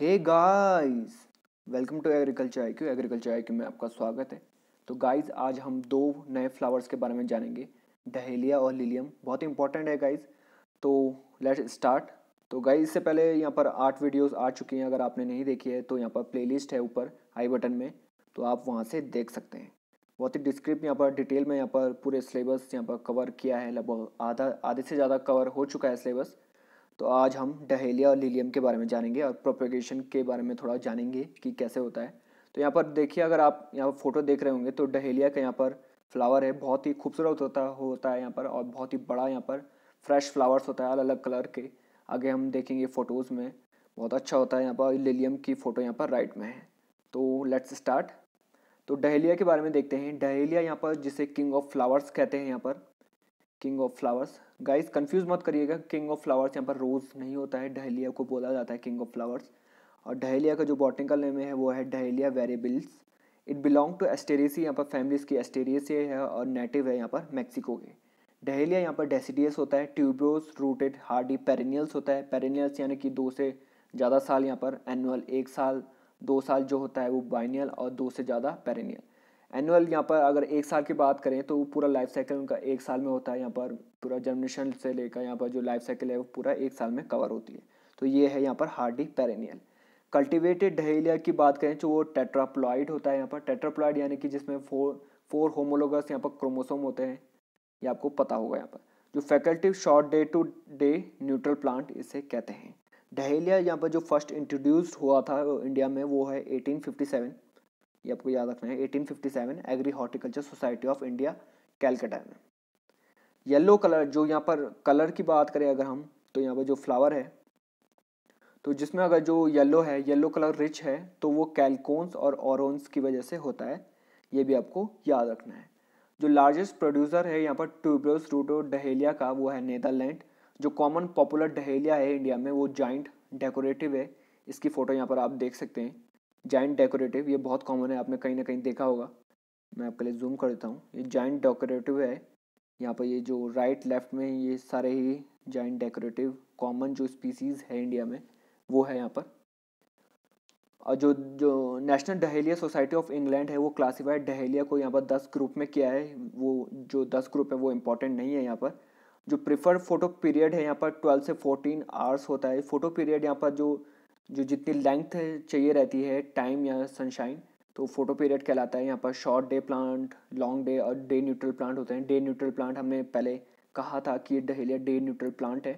hey guys welcome to agriculture I Q agriculture I Q में आपका स्वागत है तो गाइस आज हम दो नए फ्लावर्स के बारे में जानेंगे डहेलिया और लिलियम बहुत इंपॉर्टेंट है गाइस तो लेट स्टार्ट तो गाइस इससे पहले यहाँ पर आठ वीडियोस आ चुकी हैं अगर आपने नहीं देखी है तो यहाँ पर प्ले है ऊपर आई बटन में तो आप वहाँ से देख सकते हैं बहुत ही डिस्क्रिप्ट यहाँ पर डिटेल में यहाँ पर पूरे सिलेबस यहाँ पर कवर किया है लगभग आधा आधे से ज़्यादा कवर हो चुका है सिलेबस तो आज हम डहेलिया और लिलियम के बारे में जानेंगे और प्रोपेगेशन के बारे में थोड़ा जानेंगे कि कैसे होता है तो यहाँ पर देखिए अगर आप यहाँ पर फोटो देख रहे होंगे तो डहेलिया का यहाँ पर फ्लावर है बहुत ही खूबसूरत होता होता है यहाँ पर और बहुत ही बड़ा यहाँ पर फ्रेश फ्लावर्स होता है अलग अलग कलर के आगे हम देखेंगे फ़ोटोज़ में बहुत अच्छा होता है यहाँ पर लिलियम की फ़ोटो यहाँ पर राइट में है तो लेट्स स्टार्ट तो डहेलिया के बारे में देखते हैं डहेलिया यहाँ पर जिसे किंग ऑफ फ्लावर्स कहते हैं यहाँ पर king of flowers guys confuse मत करिएगा किंग ऑफ फ्लावर्स यहाँ पर रोज़ नहीं होता है डहेलिया को बोला जाता है किंग ऑफ फ्लावर्स और डहेलिया का जो बॉटनिकल नेम है वो है dahlia variabilis it belong to Asteraceae यहाँ पर फैमिलीज की एस्टेरेसी है और नेटिव है यहाँ पर मैक्सिको के डहेलिया यहाँ पर डेसीडियस होता है ट्यूब्रोस रूटेड हार्डी पेरेनियल्स होता है पेरेनियल्स यानी कि दो से ज़्यादा साल यहाँ पर एनुअल एक साल दो साल जो होता है वो बाइनियल और दो से ज़्यादा पेरेनियल एनुअल यहाँ पर अगर एक साल की बात करें तो पूरा लाइफ साइकिल उनका एक साल में होता है यहाँ पर पूरा जर्मिनेशन से लेकर यहाँ पर जो लाइफ साइकिल है वो पूरा एक साल में कवर होती है तो ये है यहाँ पर हार्डी पेरेनियल कल्टिवेटेड डहेलिया की बात करें तो वो टेट्राप्लॉइड होता है यहाँ पर टेट्राप्लॉइड यानी कि जिसमें फोर फोर होमोलोगस यहाँ पर क्रोमोसोम होते हैं ये आपको पता होगा यहाँ पर जो facultative short day to day neutral plant इसे कहते हैं डहेलिया यहाँ पर जो फर्स्ट इंट्रोड्यूस्ड हुआ था इंडिया में वो है 1857 ये आपको याद रखना है 1857 agri horticulture society of India Calcutta में येलो कलर जो यहाँ पर कलर की बात करें अगर हम तो यहाँ पर जो फ्लावर है तो जिसमें अगर जो येलो है येलो कलर रिच है तो वो कैलकोन्स और ऑरस की वजह से होता है ये भी आपको याद रखना है जो लार्जेस्ट प्रोड्यूसर है यहाँ पर ट्यूबरोस रूटो डहेलिया का वो है नेदरलैंड जो कॉमन पॉपुलर डहेलिया है इंडिया में वो जॉइंट डेकोरेटिव है इसकी फ़ोटो यहाँ पर आप देख सकते हैं जॉइंट डेकोरेटिव ये बहुत कॉमन है आपने कहीं ना कहीं देखा होगा मैं आपके लिए जूम कर देता हूँ ये जॉइंट डेकोरेटिव है यहाँ पर ये जो राइट लेफ्ट में ये सारे ही जॉइंट डेकोरेटिव कॉमन जो स्पीसीज़ है इंडिया में वो है यहाँ पर और जो जो national dahlia society of England है वो क्लासीफाइड डहेलिया को यहाँ पर दस ग्रुप में किया है वो जो दस ग्रुप है वो इम्पॉर्टेंट नहीं है यहाँ पर जो प्रिफर्ड फ़ोटो पीरियड है यहाँ पर ट्वेल्व से फोर्टीन आवर्स होता है फ़ोटो पीरियड यहाँ पर जो जो जितनी लेंथ चाहिए रहती है टाइम या सनशाइन तो फोटो पीरियड कहलाता है यहाँ पर short day plant long day और डे न्यूट्रल प्लांट होते हैं डे न्यूट्रल प्लांट हमने पहले कहा था कि ये डहेलिया डे न्यूट्रल प्लांट है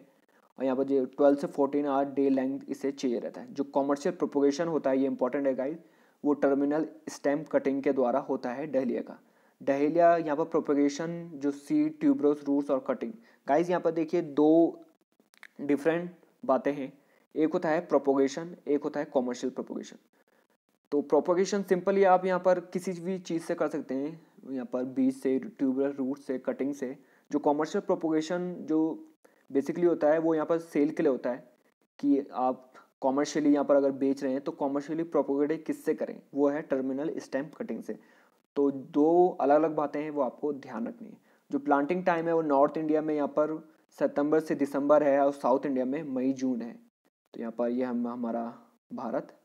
और यहाँ पर जो ट्वेल्व से फोर्टीन आवर डे लेंथ इसे चाहिए रहता है जो कॉमर्शियल प्रोपोगेशन होता है ये इंपॉर्टेंट है गाइज वो टर्मिनल स्टेम कटिंग के द्वारा होता है डहेलिया का डहेलिया यहाँ पर प्रोपोगेशन जो सीड ट्यूब्रोस रूट्स और कटिंग गाइज यहाँ पर देखिए दो डिफरेंट बातें हैं एक होता है प्रोपोगेशन एक होता है कॉमर्शियल प्रोपोगेशन तो प्रोपोगेशन सिंपली आप यहाँ पर किसी भी चीज़ से कर सकते हैं यहाँ पर बीज से ट्यूबुलर रूट से कटिंग से जो कॉमर्शियल प्रोपोगेशन जो बेसिकली होता है वो यहाँ पर सेल के लिए होता है कि आप कॉमर्शियली यहाँ पर अगर बेच रहे हैं तो कॉमर्शियली प्रोपोगेट किससे करें वो है टर्मिनल स्टैम्प कटिंग से तो दो अलग अलग बातें हैं वो आपको ध्यान रखनी है जो प्लांटिंग टाइम है वो नॉर्थ इंडिया में यहाँ पर सितंबर से दिसंबर है और साउथ इंडिया में मई जून है तो यहाँ पर ये हम हमारा भारत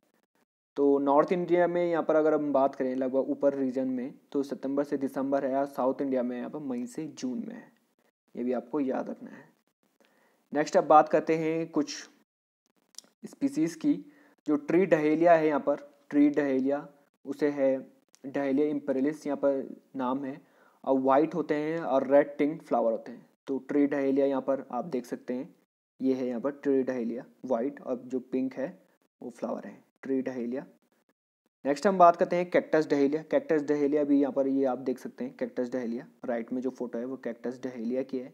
तो नॉर्थ इंडिया में यहाँ पर अगर हम बात करें लगभग ऊपर रीजन में तो सितंबर से दिसंबर है और साउथ इंडिया में यहाँ पर मई से जून में है ये भी आपको याद रखना है नेक्स्ट अब बात करते हैं कुछ स्पीसीज़ की जो ट्री डहेलिया है यहाँ पर ट्री डहेलिया उसे है डहेलिया इम्पेरलिस यहाँ पर नाम है और वाइट होते हैं और रेड टिंग फ्लावर होते हैं तो ट्री डहेलिया यहाँ पर आप देख सकते हैं ये है यहाँ पर ट्री डहेलिया वाइट और जो पिंक है वो फ्लावर है ट्री डहेलिया नेक्स्ट हम बात करते हैं कैक्टस डहेलिया कैक्टस डहेलिया भी यहाँ पर ये आप देख सकते हैं कैक्टस डहेलिया राइट में जो फोटो है वो कैक्टस डहेलिया की है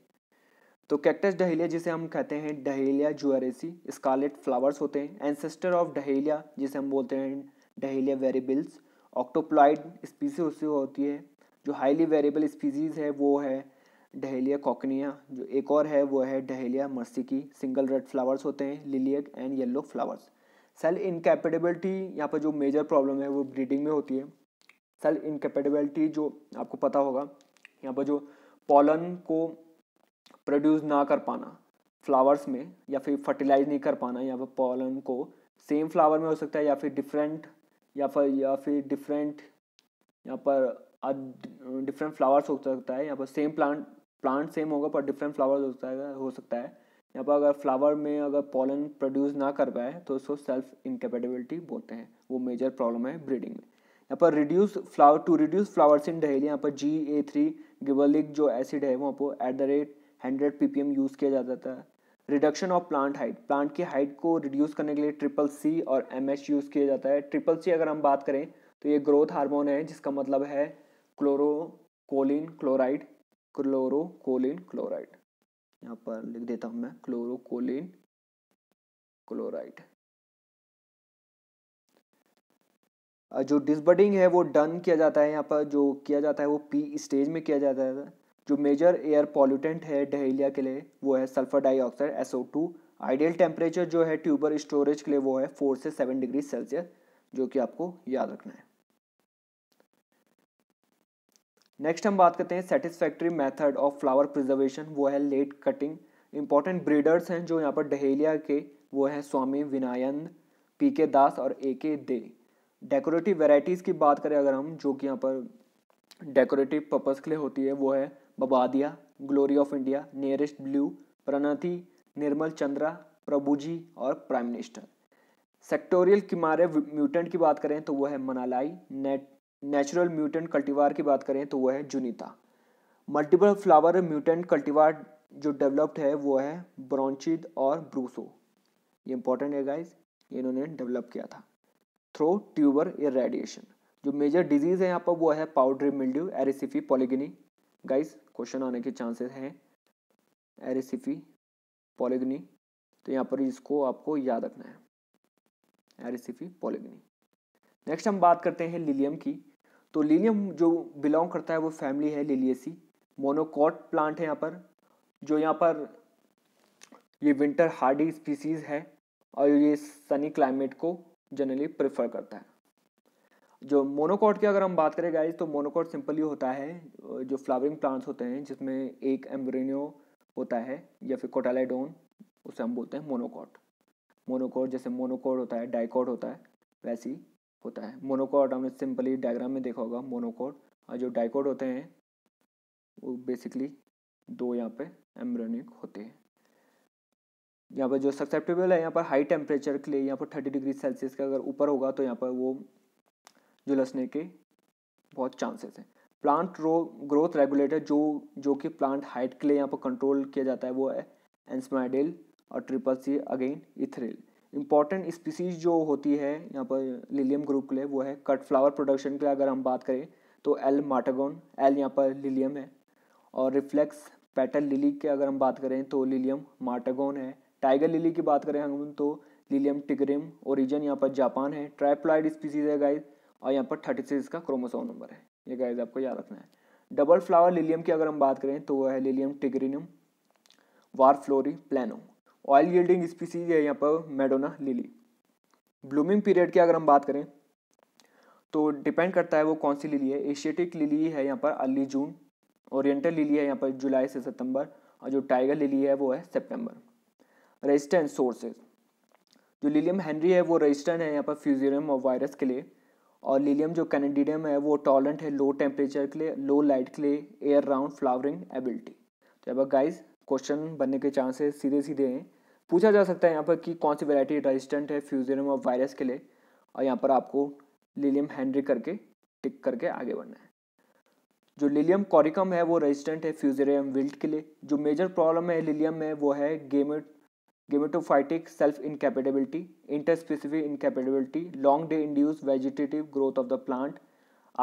तो कैक्टस डहेलिया जिसे हम कहते हैं डहेलिया जुआरेसी स्कारलेट फ्लावर्स होते हैं एंसेस्टर ऑफ डहेलिया जिसे हम बोलते हैं डहेलिया वेरेबल्स ऑक्टोप्लाइड स्पीसी उससे होती है जो हाईली वेरिएबल स्पीसीज है वो है डहेलिया कॉकनिया जो एक और है वो है dahlia merckii single red flowers होते हैं lilac and yellow flowers self incompatibility यहाँ पर जो मेजर प्रॉब्लम है वो ब्रीडिंग में होती है सेल इनकेपेटेबिलिटी जो आपको पता होगा यहाँ पर जो पॉलन को प्रोड्यूस ना कर पाना फ्लावर्स में या फिर फर्टिलाइज नहीं कर पाना यहाँ पर पॉलन को सेम फ्लावर में हो सकता है या फिर डिफरेंट या फिर या फिर डिफरेंट यहाँ पर डिफरेंट फ्लावर्स हो सकता है यहाँ पर सेम प्लांट प्लांट सेम होगा पर डिफरेंट फ्लावर होता है हो सकता है यहाँ पर अगर फ्लावर में अगर पॉलन प्रोड्यूस ना कर पाए तो उसको सेल्फ इनकेपेबिलिटी बोलते हैं वो मेजर प्रॉब्लम है ब्रीडिंग में यहाँ पर reduce flower to reduce flowers in dahlia यहाँ पर जी ए थ्री गिबलिक जो एसिड है वहाँ पर at the rate hundred P use किया जाता है reduction of plant height plant की हाइट को रिड्यूस करने के लिए ट्रिपल सी और एम यूज़ किया जाता है ट्रिपल सी अगर हम बात करें तो ये ग्रोथ हार्मोन है जिसका मतलब है chloro choline chloride chlorocholine chloride यहाँ पर लिख देता हूँ मैं क्लोरोकोलिन क्लोराइड जो डिसबडिंग है वो डन किया जाता है यहाँ पर जो किया जाता है वो पी स्टेज में किया जाता है जो मेजर एयर पॉल्यूटेंट है डहेलिया के लिए वो है sulphur dioxide SO two ideal temperature जो है ट्यूबर स्टोरेज के लिए वो है फोर से सेवन डिग्री सेल्सियस जो कि आपको याद रखना है नेक्स्ट हम बात करते हैं satisfactory method of flower preservation वो है लेट कटिंग इंपॉर्टेंट ब्रीडर्स हैं जो यहाँ पर डहेलिया के वो हैं स्वामी विनायन पी के दास और ए के दे डेकोरेटिव वेराइटीज़ की बात करें अगर हम जो कि यहाँ पर डेकोरेटिव पर्पज़ के लिए होती है वो है बबादिया glory of India nearest blue Pranati Nirmal Chandra Prabhuji और प्राइम मिनिस्टर सेक्टोरियल किमारे म्यूटेंट की बात करें तो वो है मनालाई नेट नेचुरल म्यूटेंट कल्टीवार की बात करें तो वो है Juanita multiple flower mutant cultivar जो डेवलप्ड है वो है ब्रॉन्चिद और ब्रूसो ये इंपॉर्टेंट है गाइज ये इन्होंने डेवलप किया था थ्रो ट्यूबर एयर रेडिएशन जो मेजर डिजीज है यहाँ पर वो है powdery mildew Erysiphe polygoni guys question आने के चांसेस हैं एरिसिफी पॉलिगनी तो यहाँ पर इसको आपको याद रखना है एरिसिफी पॉलिगनी नेक्स्ट हम बात करते हैं लिलियम की तो लिलियम जो बिलोंग करता है वो फैमिली है लिलियसी मोनोकॉट प्लांट है यहाँ पर जो यहाँ पर ये विंटर हार्डी स्पीसीज़ है और ये सनी क्लाइमेट को जनरली प्रेफर करता है जो मोनोकॉट की अगर हम बात करें गाइज तो मोनोकॉट सिंपली होता है जो फ्लावरिंग प्लांट्स होते हैं जिसमें एक एम्ब्रेनियो होता है या फिर कोटालाइडोन उसे हम बोलते हैं मोनोकॉट मोनोकॉट जैसे मोनोकॉट होता है डाइकॉट होता है वैसी होता है मोनोकोड हमने सिंपली डायग्राम में देखा होगा मोनोकोड और जो डाइकोड होते हैं वो बेसिकली दो यहाँ पे एम्ब्रोनिक होते हैं यहाँ पर जो सक्सेप्टेबल है यहाँ पर हाई टेम्परेचर के लिए यहाँ पर थर्टी डिग्री सेल्सियस का अगर ऊपर होगा तो यहाँ पर वो झुलसने के बहुत चांसेस हैं प्लांट रो ग्रोथ रेगुलेटर जो जो कि प्लांट हाइट के लिए यहाँ पर कंट्रोल किया जाता है वो है एंसमाइडिल और triple C again ethrel important species जो होती है यहाँ पर लिलियम ग्रुप के लिए वो है कट फ्लावर प्रोडक्शन के लिए अगर हम बात करें तो एल माटागोन एल यहाँ पर लिलियम है और रिफ्लेक्स पेटल लिली के अगर हम बात करें तो लिलियम माटागोन है टाइगर लिली की बात करें हम तो लिलियम टिगरिम ओरिजन यहाँ पर जापान है ट्राइप्लाइड स्पीसीज है गाइज और यहाँ पर थर्टी सिक्स का क्रोमोसोम नंबर है ये गाइज आपको याद रखना है डबल फ्लावर लिलियम की अगर हम बात करें तो वह है Lilium tigrinum var flore pleno oil yielding species है यहाँ पर मेडोना लिली ब्लूमिंग पीरियड की अगर हम बात करें तो डिपेंड करता है वो कौन सी लिली है एशियाटिक लिली है यहाँ पर अर्ली जून ओरिएंटल लिली है यहाँ पर जुलाई से सितंबर और जो टाइगर लिली है वो है सितंबर रेजिस्टेंट सोर्सेज जो लिलियम हेनरी है वो रजिस्टेंट है यहाँ पर फ्यूजियम और वायरस के लिए और लिलियम जो कैनेडिडियम है वो टॉलेंट है लो टेम्परेचर के लिए लो लाइट के लिए एयर राउंड फ्लावरिंग एबिलिटी तो अब गाइज क्वेश्चन बनने के चांसेस सीधे सीधे हैं पूछा जा सकता है यहाँ पर कि कौन सी वैरायटी रेजिस्टेंट है फ्यूजेरियम और वायरस के लिए और यहाँ पर आपको लिलियम हैंड्री करके टिक करके आगे बढ़ना है जो लिलियम कॉरिकम है वो रेजिस्टेंट है फ्यूजेरियम विल्ट के लिए जो मेजर प्रॉब्लम है लिलियम में वो है gamete gametophytic self incapability specific incapability long day induce vegetative growth of the plant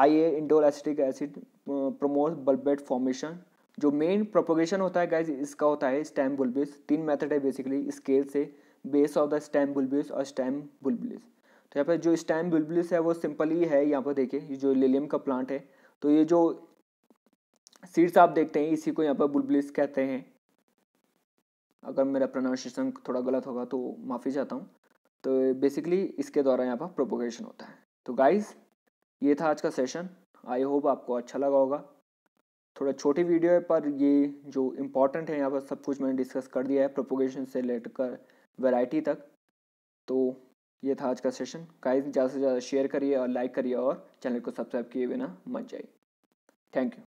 I A indole acetic acid promote bulblet formation जो मेन प्रोपोगेशन होता है गाइज इसका होता है स्टैम बुलबिस तीन मेथड है बेसिकली स्केल से base of the stem bulbils और स्टैम बुलबिस तो यहाँ पर जो स्टैम बुलबिस है वो सिंपली है यहाँ पर देखिए जो लिलियम का प्लांट है तो ये जो सीड्स आप देखते हैं इसी को यहाँ पर बुलबुलिस कहते हैं अगर मेरा प्रोनाउंसिएशन थोड़ा गलत होगा तो माफ़ी चाहता हूँ तो बेसिकली इसके द्वारा यहाँ पर प्रोपोगेशन होता है तो गाइज ये था आज का सेशन आई होप आपको अच्छा लगा होगा थोड़ा छोटी वीडियो है पर ये जो इम्पोर्टेंट है यहाँ पर सब कुछ मैंने डिस्कस कर दिया है प्रोपोगेशन से लेकर कर वैरायटी तक तो ये था आज का सेशन गाइस ज़्यादा से ज़्यादा शेयर करिए और लाइक करिए और चैनल को सब्सक्राइब किए बिना मच जाइए थैंक यू